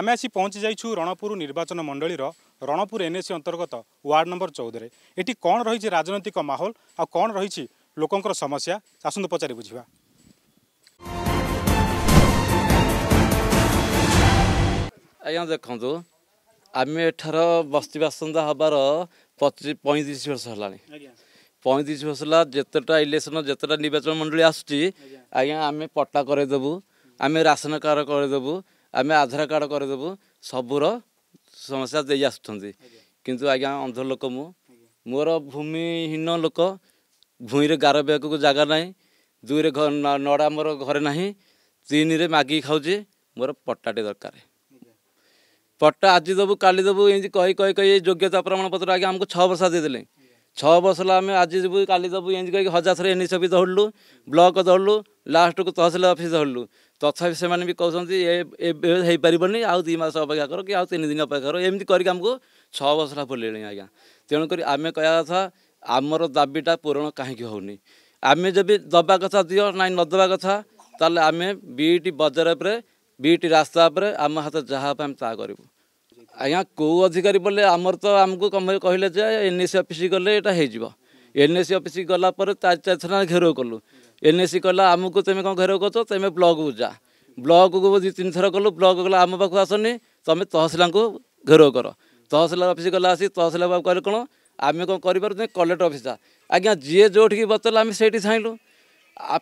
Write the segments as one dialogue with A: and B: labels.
A: ଆମେ ଆସି ପହଞ୍ଚି ଯାଇଛୁ ରଣପୁର ନିର୍ବାଚନ ମଣ୍ଡଳୀର ରଣପୁର ଏନ୍ଏସି ଅନ୍ତର୍ଗତ ୱାର୍ଡ ନମ୍ବର ଚଉଦରେ ଏଠି କ'ଣ ରହିଛି ରାଜନୈତିକ ମାହୋଲ ଆଉ କ'ଣ ରହିଛି ଲୋକଙ୍କର ସମସ୍ୟା ଆସନ୍ତୁ ପଚାରି ବୁଝିବା
B: ଆଜ୍ଞା ଦେଖନ୍ତୁ ଆମେ ଏଠାର ବସ୍ତି ବାସିନ୍ଦା ହେବାର ପଚିଶ ପଇଁତିରିଶ ବର୍ଷ ହେଲାଣି ପଇଁତିରିଶ ବର୍ଷ ହେଲା ଯେତେଟା ଇଲେକ୍ସନ୍ ଯେତେଟା ନିର୍ବାଚନ ମଣ୍ଡଳୀ ଆସୁଛି ଆଜ୍ଞା ଆମେ ପଟା କରାଇଦେବୁ ଆମେ ରାସନ କାର୍ଡ଼ କରାଇଦେବୁ ଆମେ ଆଧାର କାର୍ଡ଼ କରିଦେବୁ ସବୁର ସମସ୍ୟା ଦେଇ ଆସୁଛନ୍ତି କିନ୍ତୁ ଆଜ୍ଞା ଅନ୍ଧ ଲୋକ ମୁଁ ମୋର ଭୂମିହୀନ ଲୋକ ଭୂଇଁରେ ଗାର ବେଗକୁ ଜାଗା ନାହିଁ ଦୁଇରେ ନଡ଼ା ମୋର ଘରେ ନାହିଁ ତିନିରେ ମାଗିକି ଖାଉଛି ମୋର ପଟ୍ଟାଟେ ଦରକାର ପଟ୍ଟା ଆଜି ଦେବୁ କାଲି ଦେବୁ ଏମିତି କହି କହି କହି ଏଇ ଯୋଗ୍ୟତା ପ୍ରମାଣପତ୍ର ଆଜ୍ଞା ଆମକୁ ଛଅ ବର୍ଷ ଦେଇଦେଲେ ଛଅ ବର୍ଷ ହେଲା ଆମେ ଆଜି ଯିବୁ କାଲି ଦେବୁ ଏମିତି କହିକି ହଜାର ଥର ଏନ୍ ଏସ୍ ଅଫିସ୍ ଧରିଲୁ ବ୍ଲକ୍ ଧରିଲୁ ଲାଷ୍ଟକୁ ତହସିଲ ଅଫିସ୍ ଧରିଲୁ ତଥାପି ସେମାନେ ବି କହୁଛନ୍ତି ଏବେ ହେଇପାରିବନି ଆଉ ଦୁଇ ମାସ ଅପେକ୍ଷା କର କି ଆଉ ତିନି ଦିନ ଅପେକ୍ଷା କର ଏମିତି କରିକି ଆମକୁ ଛଅ ବର୍ଷ ହେଲା ବୁଲେଇଲେଣି ଆଜ୍ଞା ତେଣୁକରି ଆମେ କହିବା କଥା ଆମର ଦାବିଟା ପୂରଣ କାହିଁକି ହେଉନି ଆମେ ଯଦି ଦେବା କଥା ଦିଅ ନାଇଁ ନଦେବା କଥା ତାହେଲେ ଆମେ ବିଇଟି ବଜାର ଉପରେ ବିଇଟି ରାସ୍ତା ଉପରେ ଆମ ହାତ ଯାହା ହେବ ଆମେ ତାହା କରିବୁ ଆଜ୍ଞା କେଉଁ ଅଧିକାରୀ ବୋଲେ ଆମର ତ ଆମକୁ କହିଲେ ଯେ ଏନ୍ଏସି ଅଫିସ୍ ଗଲେ ଏଇଟା ହେଇଯିବ ଏନ୍ଏସି ଅଫିସ୍ ଗଲା ପରେ ଚାରି ଚାରି ଥର ଘେରାଉ କଲୁ ଏନ୍ଏସି କଲା ଆମକୁ ତୁମେ କ'ଣ ଘେରାଉ କରୁଛ ତୁମେ ବ୍ଲକକୁ ଯା ବ୍ଲକକୁ ଦୁଇ ତିନି ଥର କଲୁ ବ୍ଲକ କଲା ଆମ ପାଖକୁ ଆସନି ତୁମେ ତହସିଲାଙ୍କୁ ଘେରାଉ କର ତହସିଲା ଅଫିସ ଗଲା ଆସି ତହସିଲା ବାବୁ କହିଲେ କ'ଣ ଆମେ କ'ଣ କରିପାରୁଛୁ କଲେକ୍ଟର ଅଫିସ ଯା ଆଜ୍ଞା ଯିଏ ଯେଉଁଠିକି ବତେଇଲା ଆମେ ସେଇଠି ଛାଇଁଲୁ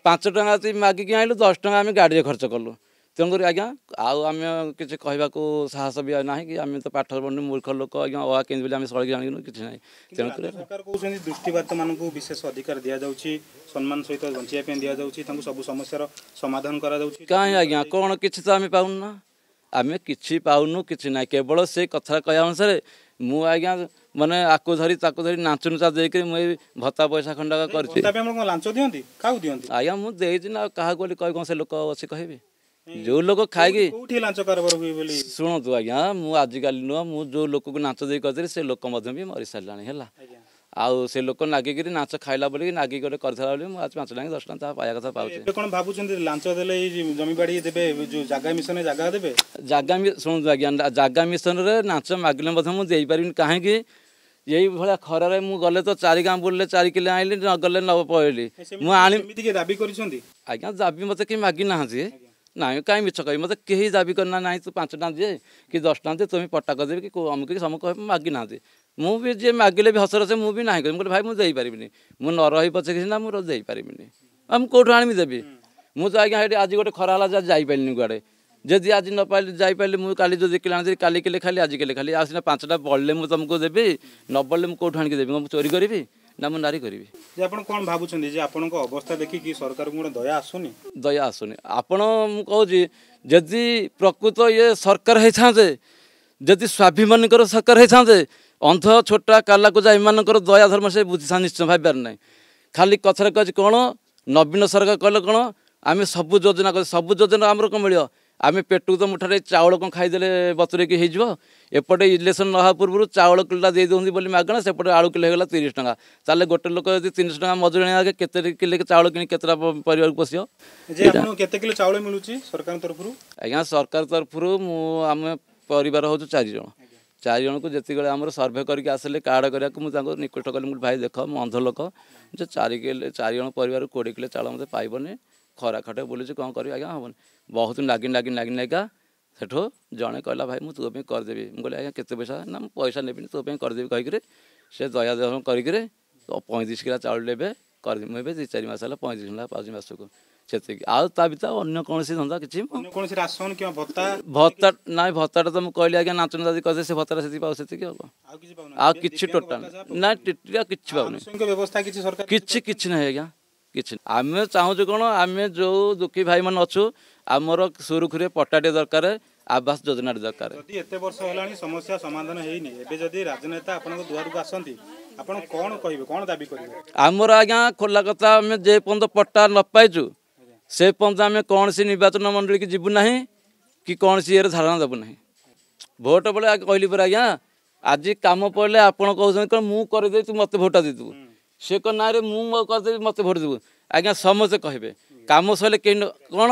B: ପାଞ୍ଚ ଟଙ୍କା ମାଗିକି ଆଣିଲୁ ଦଶ ଟଙ୍କା ଆମେ ଗାଡ଼ିରେ ଖର୍ଚ୍ଚ କଲୁ ତେଣୁକରି ଆଜ୍ଞା ଆଉ ଆମେ କିଛି କହିବାକୁ ସାହସ ବି ନାହିଁ କି ଆମେ ତ ପାଠ ପଢ଼ୁନୁ ମୂର୍ଖ ଲୋକ ଆଜ୍ଞା ଅଆ କେମିତି ବୋଲି ଆମେ ସଳଗି ଜାଣିନୁ କିଛି ନାହିଁ ତେଣୁକରି
A: ସରକାର କହୁଛନ୍ତି ଦୃଷ୍ଟିବାର୍ତ୍ତାମାନଙ୍କୁ ବିଶେଷ ଅଧିକାର ଦିଆଯାଉଛି ସମ୍ମାନ ସହିତ ବଞ୍ଚିବା ପାଇଁ ଦିଆଯାଉଛି ତାଙ୍କୁ ସବୁ ସମସ୍ୟାର ସମାଧାନ କରାଯାଉଛି
B: କାହିଁ ଆଜ୍ଞା କ'ଣ କିଛି ତ ଆମେ ପାଉନୁ ନା ଆମେ କିଛି ପାଉନୁ କିଛି ନାହିଁ କେବଳ ସେ କଥା କହିବା ଅନୁସାରେ ମୁଁ ଆଜ୍ଞା ମାନେ ଆକୁ ଧରି ତାକୁ ଧରି ନାଞ୍ଚ ନୁଚା ଦେଇକି ମୁଁ ଏଇ ଭତ୍ତା ପଇସା ଖଣ୍ଡକ କରିଛି ଲାଞ୍ଚ ଦିଅନ୍ତି କାହାକୁ ଦିଅନ୍ତି ଆଜ୍ଞା ମୁଁ ଦେଇଛି ନା ଆଉ କାହାକୁ ବୋଲି କହି କ'ଣ ସେ ଲୋକ ଅଛି କହିବି ଯେଉଁ ଲୋକ ଖାଇକି କୋଉଠି ଲାଞ୍ଚ କାରବାର ହୁଏ ବୋଲି ଶୁଣନ୍ତୁ ଆଜ୍ଞା ମୁଁ ଆଜିକାଲି ନୁହଁ ମୁଁ ଯେଉଁ ଲୋକକୁ ନାଚ ଦେଇ କରିଥିଲି ସେ ଲୋକ ମଧ୍ୟ ବି ମରିସାରିଲାଣି ହେଲା ଆଉ ସେ ଲୋକ ନାଗିକିରି ନାଚ ଖାଇଲା ବୋଲି ନାଗିକି ଗୋଟେ କରିଥିଲା ବୋଲି ମୁଁ ଆଜି ପାଞ୍ଚ ଟଙ୍କା ଦଶ ଟଙ୍କା ପାଇବା କଥା ପାଉଛି
A: କ'ଣ ଭାବୁଛନ୍ତି ଲାଞ୍ଚ ଦେଲେ ଏଇ ଜମିବାଡ଼ି ଦେବେ ଯେଉଁ ଜାଗା
B: ମିଶନରେ ଜାଗା ଦେବେ ଜାଗା ଶୁଣନ୍ତୁ ଆଜ୍ଞା ଜାଗା ମିଶନରେ ନାଚ ମାଗିଲେ ମଧ୍ୟ ମୁଁ ଦେଇପାରିବିନି କାହିଁକି ଏଇଭଳିଆ ଖରାରେ ମୁଁ ଗଲେ ତ ଚାରି ଗାଁ ବୁଲିଲେ ଚାରି କିଲୋ ଆଣିଲି ନ ଗଲେ ନ ପଳେଇଲି ମୁଁ ଆଣିବି ଦାବି କରିଛନ୍ତି ଆଜ୍ଞା ଦାବି ମୋତେ କେହି ମାଗି ନାହାନ୍ତି ନାଇଁ କାଇଁ ମିଛ କହିବି ମୋତେ କେହି ଦାବି କରିନା ନାହିଁ ତୁ ପାଞ୍ଚ ଟଙ୍କା ଦିଏ କି ଦଶ ଟଙ୍କା ଦିଏ ତୁମେ ପଟା କରିଦେବି କି ଆମକୁ କି ସମସ୍ତେ ମାଗିନାହାନ୍ତି ମୁଁ ବି ଯିଏ ମାଗିଲେ ବି ହସରସେ ମୁଁ ବି ନାହିଁ କହିବି ମୁଁ କହିଲି ଭାଇ ମୁଁ ଦେଇପାରିବିନି ମୁଁ ନ ରହି ପଛେ କିଛି ନା ମୁଁ ଦେଇପାରିବିନି ଆଉ ମୁଁ କେଉଁଠୁ ଆଣିବି ଦେବି ମୁଁ ତ ଆଜ୍ଞା ଏଠି ଆଜି ଗୋଟେ ଖରା ହେଲା ଯେ ଯାଇପାରିଲିନି କୁଆଡ଼େ ଯଦି ଆଜି ନ ପାଇଲି ଯାଇପାରିଲି ମୁଁ କାଲି ଯଦି କିଲେ ଆଣିଥିଲି କାଲି କିଲେ ଖାଲି ଆଜି କିଲେ ଖାଲି ଆଉ ସିନା ପାଞ୍ଚଟା ବଳିଲେ ମୁଁ ତୁମକୁ ଦେବି ନ ବଳିଲେ ମୁଁ କେଉଁଠୁ ଆଣିକି ଦେବି ମୁଁ ଚୋରି କରିବି म नारी अवस्था देखि सरकार नि दया आसुनिदि प्रकृत इ सरकार है जिम्मी स्वाभिमानको सरकार हैन्त अन्ध छोटा कालाकुजा यस्तो दयाधर्म बुझिसा निश्चय भाइ पार खालि कथरा कन् नवीन सरकार कले कि सबै जोजना सब जोजना आम ଆମେ ପେଟକୁ ତ ମୁଠାରେ ଚାଉଳ କ'ଣ ଖାଇଦେଲେ ବତୁରେଇକି ହେଇଯିବ ଏପଟେ ଇଲେକ୍ସନ୍ ନହେବା ପୂର୍ବରୁ ଚାଉଳ କିଲୋଟା ଦେଇ ଦେଉଛନ୍ତି ବୋଲି ମାଗଣା ସେପଟେ ଆଳୁ କିଲୋ ହେଇଗଲା ତିରିଶ ଟଙ୍କା ତାହେଲେ ଗୋଟେ ଲୋକ ଯଦି ତିନିଶହ ଟଙ୍କା ମଜୁରୀ ଆଗେ କେତେ କିଲୋ ଚାଉଳ କିଣି କେତେଟା ପରିବାରକୁ ପୋଷିବ କେତେ କିଲୋ ଚାଉଳ ମିଳୁଛି ସରକାରଙ୍କ ତରଫରୁ ଆଜ୍ଞା ସରକାର ତରଫରୁ ମୁଁ ଆମେ ପରିବାର ହେଉଛୁ ଚାରିଜଣ ଚାରିଜଣଙ୍କୁ ଯେତିକିବେଳେ ଆମର ସର୍ଭେ କରିକି ଆସିଲେ କାର୍ଡ଼ କରିବାକୁ ମୁଁ ତାଙ୍କୁ ନିକଟ କଲି ମୁଁ ଭାଇ ଦେଖ ମୁଁ ଅନ୍ଧ ଲୋକ ଯେ ଚାରି କିଲୋ ଚାରିଜଣ ପରିବାରକୁ କୋଡ଼ିଏ କିଲୋ ଚାଉଳ ମୋତେ ପାଇବନି ଖରା ଖଟ ବୁଲୁଛି କ'ଣ କରିବି ଆଜ୍ଞା ହେବନି ବହୁତ ନାଗିନ ନାଗିନ ନାଗିନ ନାଗିକା ସେଠୁ ଜଣେ କହିଲା ଭାଇ ମୁଁ ତୋ ପାଇଁ କରିଦେବି ମୁଁ କହିଲି ଆଜ୍ଞା କେତେ ପଇସା ନା ମୁଁ ପଇସା ନେବିନି ତୋ ପାଇଁ କରିଦେବି କହିକିରି ସେ ଦୟା ଦର୍ଶନ କରିକିରି ପଇଁତିରିଶ କିଲା ଚାଉଳ ଏବେ କରିଦେବି ମୁଁ ଏବେ ଦୁଇ ଚାରି ମାସ ହେଲା ପଇଁତିରିଶ ଟଙ୍କା ପାଉଛି ମାସକୁ ସେତିକି ଆଉ ତା ଭିତରେ ଅନ୍ୟ କୌଣସି ଧନ୍ଦା କିଛି କୌଣସି ରାସନ କିମ୍ବା ଭତ୍ତା ଭତ୍ତା ନାଇଁ ଭତ୍ତାଟା ତ ମୁଁ କହିଲି ଆଜ୍ଞା ନାଚନ ଦାଦି କହିଲେ ସେ ଭତ୍ତାଟା ସେତିକି ପାଉ ସେତିକି ଆଉ ଆଉ କିଛି ଟୋଟାଲ ନାଇଁ ଟିଟିକା କିଛି ପାଉନି କିଛି କିଛି ନାହିଁ ଆଜ୍ଞା କିଛି ଆମେ ଚାହୁଁଛୁ କ'ଣ ଆମେ ଯେଉଁ ଦୁଃଖୀ ଭାଇମାନେ ଅଛୁ ଆମର ସୁରୁଖୁରୁରେ ପଟ୍ଟାଟିଏ ଦରକାର ଆବାସ ଯୋଜନାଟି ଦରକାର ଯଦି
A: ଏତେ ବର୍ଷ ହେଲାଣି ସମସ୍ୟା ସମାଧାନ ହେଇନି ଏବେ ଯଦି ରାଜନେତା ଆପଣଙ୍କ ଦୁଆରକୁ ଆସନ୍ତି ଆପଣ କ'ଣ କହିବେ କ'ଣ ଦାବି କରିବେ
B: ଆମର ଆଜ୍ଞା ଖୋଲା କଥା ଆମେ ଯେ ପର୍ଯ୍ୟନ୍ତ ପଟ୍ଟା ନ ପାଇଛୁ ସେ ପର୍ଯ୍ୟନ୍ତ ଆମେ କୌଣସି ନିର୍ବାଚନ ମଣ୍ଡଳୀକି ଯିବୁ ନାହିଁ କି କୌଣସି ଇଏରେ ଧାରଣା ଦେବୁ ନାହିଁ ଭୋଟ ବେଳେ କହିଲି ପରା ଆଜ୍ଞା ଆଜି କାମ ପଡ଼ିଲେ ଆପଣ କହୁଛନ୍ତି କ'ଣ ମୁଁ କରିଦେବି ତୁ ମୋତେ ଭୋଟ ଦେଇଦେବୁ ସେ କ'ଣ ନାଁରେ ମୁଁ ମୋ କରିଦେବି ମୋତେ ଭୋଟ୍ ଦେବୁ ଆଜ୍ଞା ସମସ୍ତେ କହିବେ କାମ ସରିଲେ କେମିତି କ'ଣ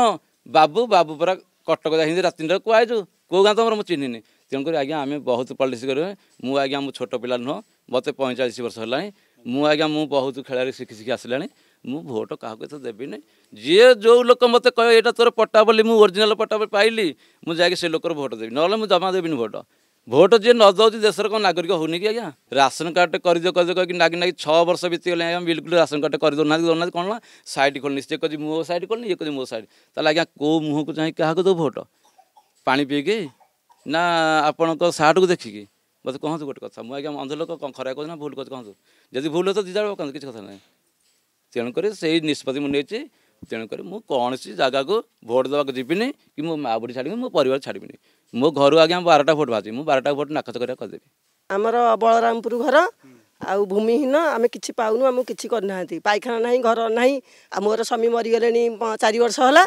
B: ବାବୁ ବାବୁ ପରା କଟକ ଯାଇଛନ୍ତି ରାତି ତିନିଟା କୁହାଇଛୁ କେଉଁ ଗାଁ ତମର ମୁଁ ଚିହ୍ନିନି ତେଣୁକରି ଆଜ୍ଞା ଆମେ ବହୁତ ପଲିଟିକ୍ସ କରିବେ ମୁଁ ଆଜ୍ଞା ମୁଁ ଛୋଟ ପିଲା ନୁହଁ ମୋତେ ପଇଁଚାଳିଶ ବର୍ଷ ହେଲାଣି ମୁଁ ଆଜ୍ଞା ମୁଁ ବହୁତ ଖେଳାଳି ଶିଖି ଶିଖି ଆସିଲାଣି ମୁଁ ଭୋଟ୍ କାହାକୁ ଏତେ ଦେବିନି ଯିଏ ଯେଉଁ ଲୋକ ମୋତେ କହିବ ଏଇଟା ତୋର ପଟା ବୋଲି ମୁଁ ଓରିଜିନାଲ୍ ପଟା ବୋଲି ପାଇଲି ମୁଁ ଯାଇକି ସେ ଲୋକର ଭୋଟ୍ ଦେବି ନହେଲେ ମୁଁ ଜମା ଦେବିନି ଭୋଟ୍ भोट जे नदेऊ देश र नागरिक हो नि कि अर् रान कार्ड गरिदियोदियो कि नागि ना छ वर्ष बिति अब बिल्कुल रासन कार्ड गरिदिउँ न कला साइड खोलिने चाहिँ कति म सइड गर्नु इति तोको चाहिँ कहाँको दु भोट पाइकि न आपणको साडु देखिकि मते कहाँ गए म अन्ध लोक खराउँदै भुल गर्छ कि भुल हो दिइजा कथा नै तेणुकरी त्यही निष्पत्ति मैले तेणुकरी मैले को भोट दबाकि कि मुडी छाडि मो पार छाड्वि ମୋ ଘରୁ ଆଜ୍ଞା ବାରଟା ଭୋଟ୍ ବାହାରୁଛି ମୁଁ ବାରଟା ଭୋଟ୍ ନାକଚ କରିବା କରିଦେବି
C: ଆମର ବଳରାମପୁର ଘର ଆଉ ଭୂମିହୀନ ଆମେ କିଛି ପାଉନୁ ଆମକୁ କିଛି କରିନାହାନ୍ତି ପାଇଖାନା ନାହିଁ ଘର ନାହିଁ ଆଉ ମୋର ସ୍ୱାମୀ ମରିଗଲେଣି ଚାରି ବର୍ଷ ହେଲା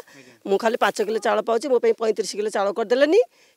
C: ମୁଁ ଖାଲି ପାଞ୍ଚ କିଲୋ ଚାଉଳ ପାଉଛି ମୋ ପାଇଁ ପଇଁତିରିଶ କିଲୋ ଚାଉଳ କରିଦେଲେନି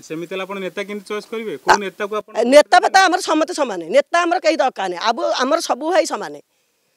C: नेता समस्या नेता केही दर सब भाइ समा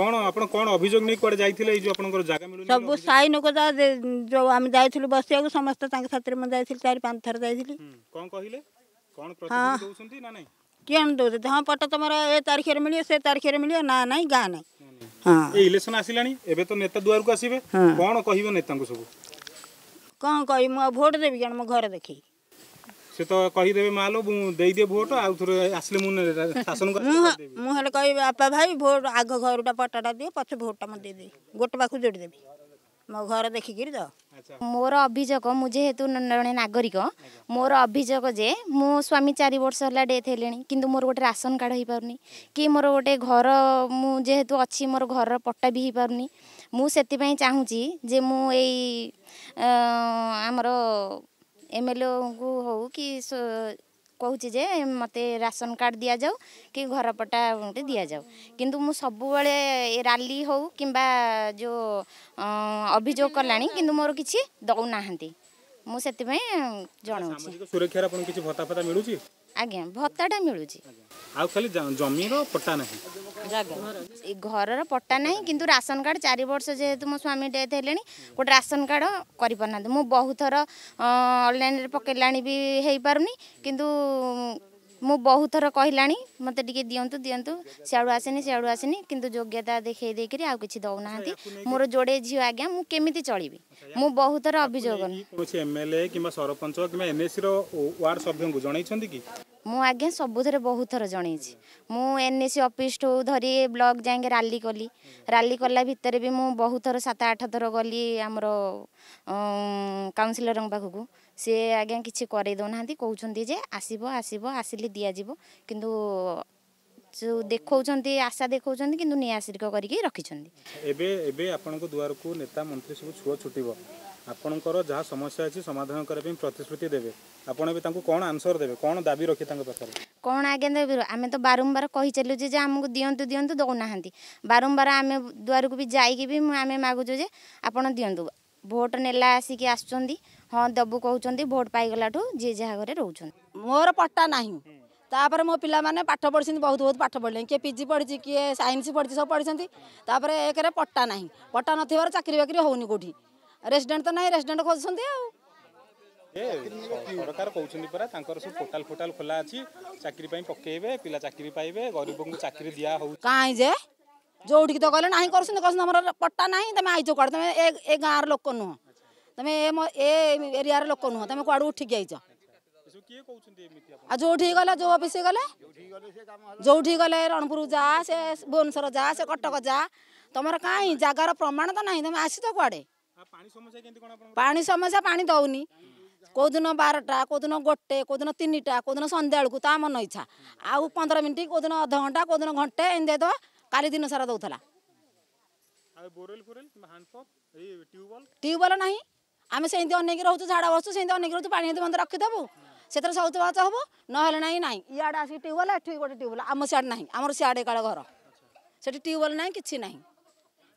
A: কোন আপন কোন অভিযোগ নেই কোড়ে যাইতিলে এই যে আপনকৰ জায়গা মিলুনি
D: সব সাই নকদা যে আমি যাইতিলু বসিয়াকু সমস্ত তাঙ্ক সাথে মই যাইতিলি চাৰি পাঁচ থৰ যাইতিলি
A: কোন কহিলে কোন প্রতিনিধি দউছন্তি না নাই
D: কেন দউছন্তি হ্যাঁ পট তোমার এ তারিখে মিলিও সে তারিখে মিলিও না নাই গা নাই
A: হ্যাঁ এই ইলেকশন আসিলানি এবে তো নেতা দুয়ারকু আসিবে কোন কহিবে নেতাঙ্কু সব
D: কোন কই মই ভোট দেবি কেন মই ঘরে দেখি
A: ସେ ତ କହିଦେବେ ମାଲ ଦେଇଦିଏ ଭୋଟ ଆଉ ଥରେ ଆସିଲେ ମୁଁ ଶାସନକୁ
D: ମୁଁ ହେଲେ କହିବି ବାପା ଭାଇ ଭୋଟ ଆଗ ଘରଟା ପଟାଟା ଦିଅ ପଛ ଭୋଟଟା ମୁଁ ଦେଇଦେବି ଗୋଟେ ପାଖକୁ ଯୋଡ଼ିଦେବି ମୋ ଘର ଦେଖିକିରି ତ
E: ମୋର ଅଭିଯୋଗ ମୁଁ ଯେହେତୁ ଜଣେ ନାଗରିକ ମୋର ଅଭିଯୋଗ ଯେ ମୋ ସ୍ୱାମୀ ଚାରି ବର୍ଷ ହେଲା ଡେଥ୍ ହେଲେଣି କିନ୍ତୁ ମୋର ଗୋଟେ ରାସନ କାର୍ଡ଼ ହେଇପାରୁନି କି ମୋର ଗୋଟେ ଘର ମୁଁ ଯେହେତୁ ଅଛି ମୋର ଘରର ପଟ୍ଟା ବି ହେଇପାରୁନି ମୁଁ ସେଥିପାଇଁ ଚାହୁଁଛି ଯେ ମୁଁ ଏଇ ଆମର ଏମ୍ଏଲ୍ଏଙ୍କୁ ହେଉ କି କହୁଛି ଯେ ମୋତେ ରାସନ କାର୍ଡ଼ ଦିଆଯାଉ କି ଘରପଟା ଗୋଟେ ଦିଆଯାଉ କିନ୍ତୁ ମୁଁ ସବୁବେଳେ ରାଲି ହେଉ କିମ୍ବା ଯେଉଁ ଅଭିଯୋଗ କଲାଣି କିନ୍ତୁ ମୋର କିଛି ଦେଉନାହାନ୍ତି ମୁଁ ସେଥିପାଇଁ
A: ଜଣାଉଛି ସୁରକ୍ଷାର ଆପଣଙ୍କୁ କିଛି ଭତ୍ତା ଫତା ମିଳୁଛି
E: ଆଜ୍ଞା ଭତ୍ତାଟା ମିଳୁଛି
A: ଆଉ ଖାଲି ଜମିର ପଟ୍ଟା ନାହିଁ
E: ଘରର ପଟ୍ଟା ନାହିଁ କିନ୍ତୁ ରାସନ କାର୍ଡ଼ ଚାରି ବର୍ଷ ଯେହେତୁ ମୋ ସ୍ୱାମୀ ଡେଥ୍ ହେଲେଣି ଗୋଟେ ରାସନ କାର୍ଡ଼ କରିପାରୁନାହାନ୍ତି ମୁଁ ବହୁତ ଥର ଅନଲାଇନ୍ରେ ପକେଇଲାଣି ବି ହେଇପାରୁନି କିନ୍ତୁ ମୁଁ ବହୁତ ଥର କହିଲାଣି ମୋତେ ଟିକେ ଦିଅନ୍ତୁ ଦିଅନ୍ତୁ ସିଆଡ଼ୁ ଆସେନି ସିଆଡ଼ୁ ଆସେନି କିନ୍ତୁ ଯୋଗ୍ୟତା ଦେଖେଇ ଦେଇକରି ଆଉ କିଛି ଦେଉନାହାନ୍ତି ମୋର ଯୋଡ଼େ ଝିଅ ଆଜ୍ଞା ମୁଁ କେମିତି ଚଳିବି ମୁଁ ବହୁତ ଥର ଅଭିଯୋଗ
A: କୌଣସି ଏମଏଲଏ କିମ୍ବା ସରପଞ୍ଚ କିମ୍ବା ଏନ୍ଏସିର ୱାର୍ଡ ସଭ୍ୟଙ୍କୁ ଜଣାଇଛନ୍ତି କି
E: ମୁଁ ଆଜ୍ଞା ସବୁଥିରେ ବହୁତ ଥର ଜଣେଇଛି ମୁଁ ଏନ୍ଏସି ଅଫିସଠୁ ଧରି ବ୍ଲକ୍ ଯାଇକି ରାଲି କଲି ରାଲି କଲା ଭିତରେ ବି ମୁଁ ବହୁତ ଥର ସାତ ଆଠ ଥର ଗଲି ଆମର କାଉନସିଲରଙ୍କ ପାଖକୁ ସେ ଆଜ୍ଞା କିଛି କରେଇ ଦେଉନାହାନ୍ତି କହୁଛନ୍ତି ଯେ ଆସିବ ଆସିବ ଆସିଲେ ଦିଆଯିବ କିନ୍ତୁ ଯେଉଁ ଦେଖାଉଛନ୍ତି ଆଶା ଦେଖାଉଛନ୍ତି କିନ୍ତୁ ନିଆଶ୍ରିକ କରିକି ରଖିଛନ୍ତି
A: ଏବେ ଏବେ ଆପଣଙ୍କ ଦୁଆରକୁ ନେତା ମନ୍ତ୍ରୀ ସବୁ ଛୁଆ ଛୁଟିବ ଆପଣଙ୍କର ଯାହା ସମସ୍ୟା ଅଛି ସମାଧାନ କରିବା ପାଇଁ ପ୍ରତିଶ୍ରୁତି ଦେବେ ଆପଣ ଏବେ ତାଙ୍କୁ କ'ଣ ଆନ୍ସର ଦେବେ କ'ଣ ଦାବି ରଖିବେ ତାଙ୍କ ପାଖରେ
E: କ'ଣ ଆଜ୍ଞା ଦେବେ ଆମେ ତ ବାରମ୍ବାର କହିଚାଲୁଛୁ ଯେ ଆମକୁ ଦିଅନ୍ତୁ ଦିଅନ୍ତୁ ଦେଉନାହାନ୍ତି ବାରମ୍ବାର ଆମେ ଦୁଆରକୁ ବି ଯାଇକି ବି ଆମେ ମାଗୁଛୁ ଯେ ଆପଣ ଦିଅନ୍ତୁ ଭୋଟ୍ ନେଲା ଆସିକି ଆସୁଛନ୍ତି ହଁ ଦେବୁ କହୁଛନ୍ତି ଭୋଟ୍ ପାଇଗଲାଠୁ ଯିଏ ଯାହା ଘରେ ରହୁଛନ୍ତି ମୋର ପଟ୍ଟା ନାହିଁ ତାପରେ ମୋ
D: ପିଲାମାନେ ପାଠ ପଢ଼ିଛନ୍ତି ବହୁତ ବହୁତ ପାଠ ପଢ଼ିଲେଣି କିଏ ପିଜି ପଢ଼ିଛି କିଏ ସାଇନ୍ସ ପଢ଼ିଛି ସବୁ ପଢ଼ିଛନ୍ତି ତାପରେ ଏକରେ ପଟ୍ଟା ନାହିଁ ପଟ୍ଟା ନଥିବାର ଚାକିରି ବାକିରି ହେଉନି କେଉଁଠି ରେସିଡେଣ୍ଟ ତ ନାହିଁ ରେସିଡେଣ୍ଟ ଖୋଜୁଛନ୍ତି ଆଉ
A: ସରକାର କହୁଛନ୍ତି ପରା ତାଙ୍କର ସବୁ ପୋର୍ଟାଲ ଫୋର୍ଟାଲ ଖୋଲା ଅଛି ଚାକିରି ପାଇଁ ପକେଇବେ ପିଲା ଚାକିରି ପାଇବେ ଗରିବଙ୍କୁ ଚାକିରି ଦିଆ ହଉ
D: କାହିଁ ଯେ ଯୋଉଠିକି ତ କହିଲେ ନାହିଁ କରୁଛନ୍ତି କହୁଛନ୍ତି ଆମର ପଟ୍ଟା ନାହିଁ ତମେ ଆଇଛ କୁଆଡ଼େ ତମେ ଏ ଗାଁର ଲୋକ ନୁହଁ तुम এ এরিয়ার লোক নুহ তুমি কুয়াড়ু উঠিকি আইছ गले जो अफिस गले जोठी गले रणपुर जा से भुवनेश्वर जा से कटक जा तुम कहीं जगार प्रमाण तो ना तुम आस तो कड़े पा समस्या पानी दौनी कौदिन बारटा कौदिन गोटे कौदिन तीनटा कौदिन सन्ध्या बेलू ता मन इच्छा आउ पंद्रह मिनट कौदिन अध घंटा कौदिन घंटे एम दे काली दिन सारा दौला ट्यूबवेल ना आम से अनेक रोच झाड़ा बसु सेमती अनेक रोच पानी बंद रखिदेबू से शौचवाच हम ना ना ना इे आस ट्यूबवेल एटी गोटे ट्यूबवेल आम सियाड़े ना आम सियाड़े काले घर से ट्यूबवेल ना कि ना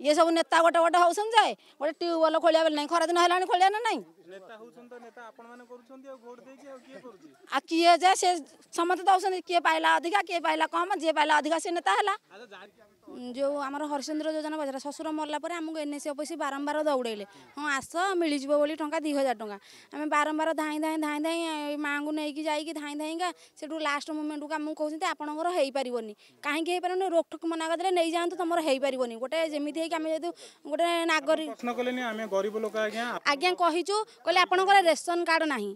D: ये सब नेता गोटे गोटे होसन जाए गोटे ट्यूबवेल खोलिया बेले ना दिन है खोलिया ना ना
A: ନେତା ହଉଛନ୍ତି ନେତା ଆପଣମାନେ କରୁଛନ୍ତି ଆଉ ଭୋଟ ଦେଇକି ଆଉ କିଏ କରୁଛି
D: ଆଉ କିଏ ଯେ ସେ ସମସ୍ତେ ଦଉଛନ୍ତି କିଏ ପାଇଲା ଅଧିକା କିଏ ପାଇଲା କମ୍ ଯିଏ ପାଇଲା ଅଧିକା ସେ ନେତା ହେଲା ଯେଉଁ ଆମର ହରିଚନ୍ଦ୍ର ଯୋଜନା ବଜାର ଶ୍ୱଶୁର
F: ମରିଲା ପରେ ଆମକୁ ଏନ୍ଏସି ଅଫିସ୍ ବାରମ୍ବାର ଦୌଡ଼େଇଲେ ହଁ ଆସ ମିଳିଯିବ ବୋଲି ଟଙ୍କା ଦୁଇ ହଜାର ଟଙ୍କା ଆମେ ବାରମ୍ବାର ଧାଇଁ ଧାଇଁ ଧାଇଁ ଧାଇଁ ମାଆଙ୍କୁ ନେଇକି ଯାଇକି ଧାଇଁ ଧାଇଁକା ସେଠୁ ଲାଷ୍ଟ ମୁମେଣ୍ଟକୁ ଆମକୁ କହୁଛନ୍ତି ଆପଣଙ୍କର ହେଇପାରିବନି କାହିଁକି ହେଇପାରିବନି ରୋକଠୋକ ମନା କରିଦେଲେ ନେଇଯାଆନ୍ତୁ ତମର ହେଇପାରିବନି ଗୋଟେ ଯେମିତି ହେଇକି ଆମେ ଯଦି ଗୋଟେ ନାଗରିକ ଆମେ ଗରିବ ଲୋକ ଆଜ୍ଞା ଆଜ୍ଞା କହିଛୁ କହିଲେ ଆପଣଙ୍କର ରେସନ୍ କାର୍ଡ଼ ନାହିଁ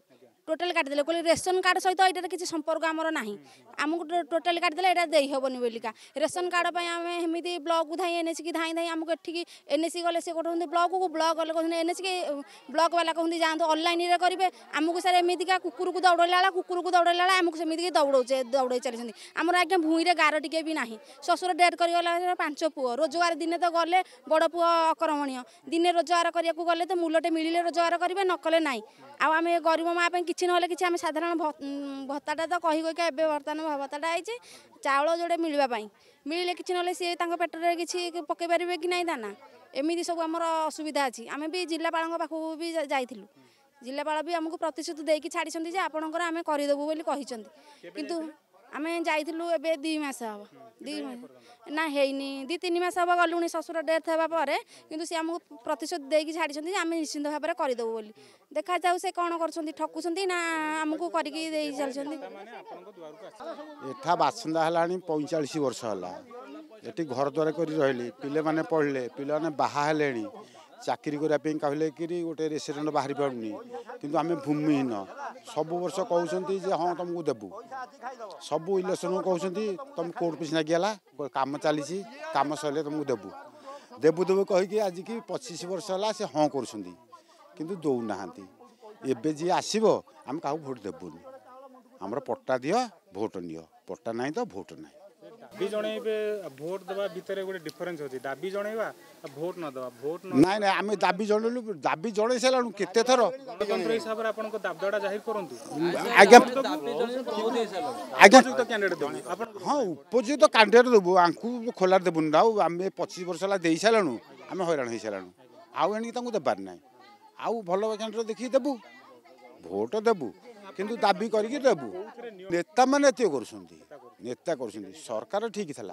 F: টোটাল কাটিদেলে କହିଲେ ରେସନ କାର୍ଡ଼ ସହିତ ଏଇଟାରେ କିଛି ସମ୍ପର୍କ ଆମର ନାହିଁ ଆମକୁ ଟୋଟାଲ କାଟିଦେଲେ ଏଇଟା ଦେଇହେବନି ବୋଲିକା ରେସନ କାର୍ଡ଼ ପାଇଁ ଆମେ ଏମିତି ବ୍ଲକକୁ ଧାଇଁ ଏନ୍ଏସିକି ଧାଇଁ ଧାଇଁ ଆମକୁ ଏଠିକି ଏନ୍ଏସି ଗଲେ ସେ କହୁଛନ୍ତି ବ୍ଲକକୁ ବ୍ଲକ ଗଲେ କହୁଛନ୍ତି ଏନ୍ଏସିକି ବ୍ଲକବାଲା କହୁଛନ୍ତି ଯାଆନ୍ତୁ ଅନଲାଇନ୍ରେ କରିବେ ଆମକୁ ସାର୍ ଏମିତିକା କୁକୁରକୁ ଦୌଡ଼େଇଲା ବେଳେ କୁକୁରକୁ ଦୌଡ଼େଇଲା ବେଳେ ଆମକୁ ସେମିତିକି ଦୌଡ଼ଉଛେ ଦୌଡ଼େଇ ଚାଲିଛନ୍ତି ଆମର ଆଜ୍ଞା ଭୂଇଁରେ ଗାର ଟିକେ ବି ନାହିଁ ଶ୍ୱଶୁର ଡେଟ୍ କରିଗଲା ପାଞ୍ଚ ପୁଅ ରୋଜଗାର ଦିନେ ତ ଗଲେ ବଡ଼ ପୁଅ ଅକର୍ମଣୀୟ ଦିନେ ରୋଜଗାର କରିବାକୁ ଗଲେ ତ ମୂଲଟେ ମିଳିଲେ ରୋଜଗାର କରିବେ ନ କଲେ ନାହିଁ ଆଉ ଆମେ ଗରିବ ମା' ପାଇଁ କିଛି ନହେଲେ କିଛି ଆମେ ସାଧାରଣ ଭତ୍ତାଟା ତ କହି କହିକା ଏବେ ବର୍ତ୍ତମାନ ଭତ୍ତାଟା ହେଇଛି ଚାଉଳ ଯୋଡ଼େ ମିଳିବା ପାଇଁ ମିଳିଲେ କିଛି ନହେଲେ ସିଏ ତାଙ୍କ ପେଟରେ କିଛି ପକାଇ ପାରିବେ କି ନାହିଁ ଦାନା ଏମିତି ସବୁ ଆମର ଅସୁବିଧା ଅଛି ଆମେ ବି ଜିଲ୍ଲାପାଳଙ୍କ ପାଖକୁ ବି ଯାଇଥିଲୁ ଜିଲ୍ଲାପାଳ ବି ଆମକୁ ପ୍ରତିଶ୍ରୁତି ଦେଇକି ଛାଡ଼ିଛନ୍ତି ଯେ ଆପଣଙ୍କର ଆମେ କରିଦେବୁ ବୋଲି କହିଛନ୍ତି କିନ୍ତୁ ଆମେ ଯାଇଥିଲୁ ଏବେ ଦୁଇ ମାସ ହେବ ଦୁଇ ମାସ ନା ହେଇନି ଦୁଇ ତିନି ମାସ ହେବ ଗଲୁଣି ଶ୍ୱଶୁର ଡେଥ୍ ହେବା ପରେ କିନ୍ତୁ ସେ ଆମକୁ ପ୍ରତିଶୋଧ ଦେଇକି ଛାଡ଼ିଛନ୍ତି ଯେ ଆମେ ନିଶ୍ଚିନ୍ତ ଭାବରେ କରିଦେବୁ ବୋଲି ଦେଖାଯାଉ ସେ କ'ଣ କରୁଛନ୍ତି ଠକୁଛନ୍ତି ନା ଆମକୁ କରିକି ଦେଇ ଚାଲିଛନ୍ତି
G: ଏଠା ବାସିନ୍ଦା ହେଲାଣି ପଇଁଚାଳିଶ ବର୍ଷ ହେଲା ଏଠି ଘର କରି ରହିଲି ପିଲାମାନେ ପଢ଼ିଲେ ପିଲାମାନେ ବାହା ହେଲେଣି पड़नी गएर रेसोरेन्ट भूमिहीन सब वर्ष कि हज तमु दबु सबु इलेक्सन कम को काम चाहिँ काम समु दबु दु देबु आज कि पच्चिस वर्ष होला सोच्नु कि जी नाँति ए आस भोट दबुन आम पट्टा दियो भोट निय पट्टा नै त भोट नै
A: দাবি জনাইবে ভোট দেওয়া ভিতরে গোটে ডিফরেন্স হচ্ছে দাবি জনাইবা ভোট ন দেওয়া ভোট নাই নাই
G: আমি দাবি জনাইলু দাবি জনাই সারাণু কেতে থর গণতন্ত্র
A: হিসাবে আপনার দাবদাটা জাহির করন্তু আজ্ঞা আজ্ঞা উপযুক্ত ক্যান্ডিডেট দেবু আপনার
G: হ্যাঁ উপযুক্ত ক্যান্ডিডেট দেবু আঙ্কু খোলার দেবুনি না আমি পঁচিশ বর্ষ হল দিয়ে সারাণু আমি হইরাণ হয়ে সারাণু আউ এণিকি তাঁকু দেবার নাই আউ ভাল ক্যান্ডিডেট দেখি দেবু ভোট দেবু किंतु दाबी करके देबू नेता मैंने कर कर सरकार ठीक थी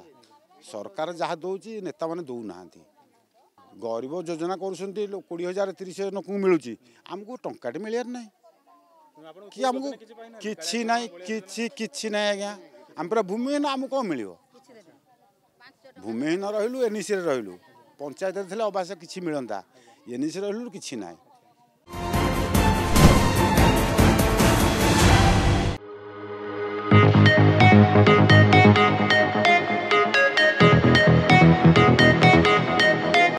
G: सरकार जहाँ दौर नेता मैंने दौना गरीब योजना कर कोड़े हजार तीस हजार लोक मिलूँ आमको टाटे मिलार ना कि आमको किसी ना कि ना आज्ञा आम पूरा भूमिहीन आम कौन मिल भूमिहीन रूलु एनिसी रू पंचायत थी अवश्य किसी मिलता एन एनिसी रू कि ना Thank you.